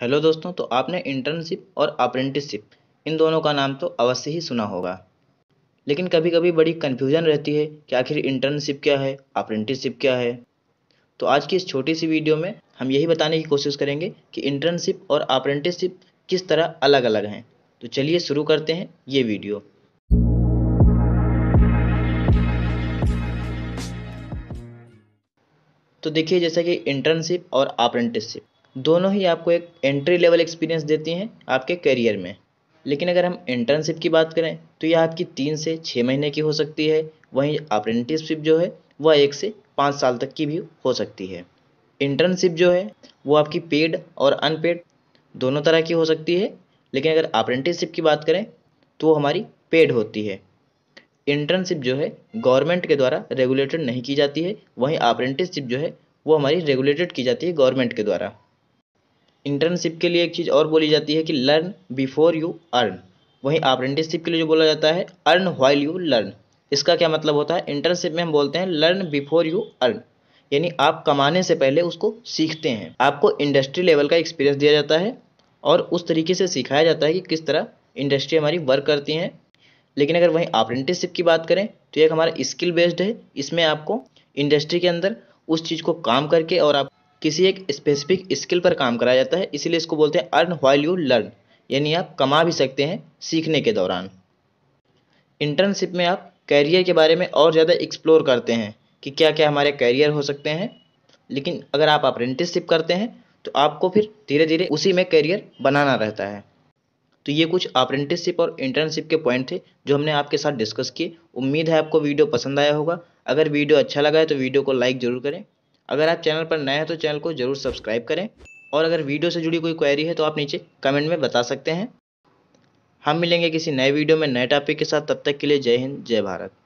hello दोस्तों तो आपने इंटर्नशिप और अप्रेंटिसशिप इन दोनों का नाम तो अवश्य ही सुना होगा लेकिन कभी कभी बड़ी कन्फ्यूज़न रहती है कि आखिर इंटर्नशिप क्या है अप्रेंटिसशिप क्या है तो आज की इस छोटी सी वीडियो में हम यही बताने की कोशिश करेंगे कि इंटर्नशिप और अप्रेंटिसशिप किस तरह अलग अलग हैं तो चलिए शुरू करते हैं ये वीडियो तो देखिए जैसा कि इंटर्नशिप और अप्रेंटिसशिप दोनों ही आपको एक एंट्री लेवल एक्सपीरियंस देती हैं आपके करियर में लेकिन अगर हम इंटर्नशिप की बात करें तो यह आपकी तीन से छः महीने की हो सकती है वहीं अप्रेंटिसशिप जो है वह एक से पाँच साल तक की भी हो सकती है इंटर्नशिप जो है वो आपकी पेड और अनपेड दोनों तरह की हो सकती है लेकिन अगर अप्रेंटिसशिप की बात करें तो वो हमारी पेड होती है इंटर्नशिप जो है गवर्नमेंट के द्वारा रेगुलेटेड नहीं की जाती है वहीं अप्रेंटिसशिप जो है वो हमारी रेगुलेटेड की जाती है गवर्नमेंट के द्वारा इंटर्नशिप के लिए एक चीज़ और बोली जाती है कि लर्न बिफोर यू अर्न वहीं अप्रेंटिसशिप के लिए जो बोला जाता है अर्न वाइल यू लर्न इसका क्या मतलब होता है इंटर्नशिप में हम बोलते हैं लर्न बिफोर यू अर्न यानी आप कमाने से पहले उसको सीखते हैं आपको इंडस्ट्री लेवल का एक्सपीरियंस दिया जाता है और उस तरीके से सिखाया जाता है कि किस तरह इंडस्ट्री हमारी वर्क करती हैं लेकिन अगर वहीं अप्रेंटिसशिप की बात करें तो एक हमारा स्किल बेस्ड है इसमें आपको इंडस्ट्री के अंदर उस चीज़ को काम करके और आप किसी एक स्पेसिफिक स्किल पर काम कराया जाता है इसीलिए इसको बोलते हैं अर्न वाइल यू लर्न यानी आप कमा भी सकते हैं सीखने के दौरान इंटर्नशिप में आप कैरियर के बारे में और ज़्यादा एक्सप्लोर करते हैं कि क्या क्या हमारे कैरियर हो सकते हैं लेकिन अगर आप अप्रेंटिसशिप करते हैं तो आपको फिर धीरे धीरे उसी में कैरियर बनाना रहता है तो ये कुछ अप्रेंटिसशिप और इंटर्नशिप के पॉइंट थे जो हमने आपके साथ डिस्कस किए उम्मीद है आपको वीडियो पसंद आया होगा अगर वीडियो अच्छा लगा है तो वीडियो को लाइक ज़रूर करें अगर आप चैनल पर नए हैं तो चैनल को जरूर सब्सक्राइब करें और अगर वीडियो से जुड़ी कोई क्वेरी है तो आप नीचे कमेंट में बता सकते हैं हम मिलेंगे किसी नए वीडियो में नए टॉपिक के साथ तब तक के लिए जय हिंद जय भारत